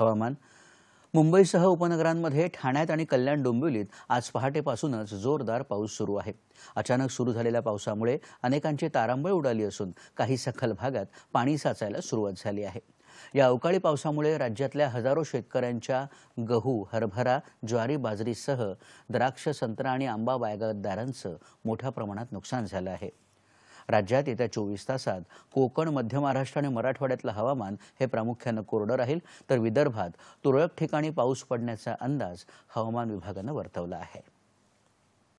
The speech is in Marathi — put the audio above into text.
हवामान मुंबईसह उपनगरांमध्ये ठाण्यात आणि कल्याण डोंबिवलीत आज पहाटेपासूनच जोरदार पाऊस सुरू आहे अचानक सुरू झालेल्या पावसामुळे अनेकांची तारांबळ उडाली असून काही सखल भागात पाणी साचायला सुरुवात झाली आहे या अवकाळी पावसामुळे राज्यातल्या हजारो शेतकऱ्यांच्या गहू हरभरा ज्वारी बाजरीसह द्राक्ष संत्रा आणि आंबा बायगतदारांचं मोठ्या प्रमाणात नुकसान झालं आहे राज्यात येत्या चोवीस तासात कोकण मध्य महाराष्ट्र आणि मराठवाड्यातलं हवामान हे प्रामुख्यानं कोरडं राहील तर विदर्भात तुरळक ठिकाणी पाऊस पडण्याचा अंदाज हवामान विभागानं वर्तवला आहे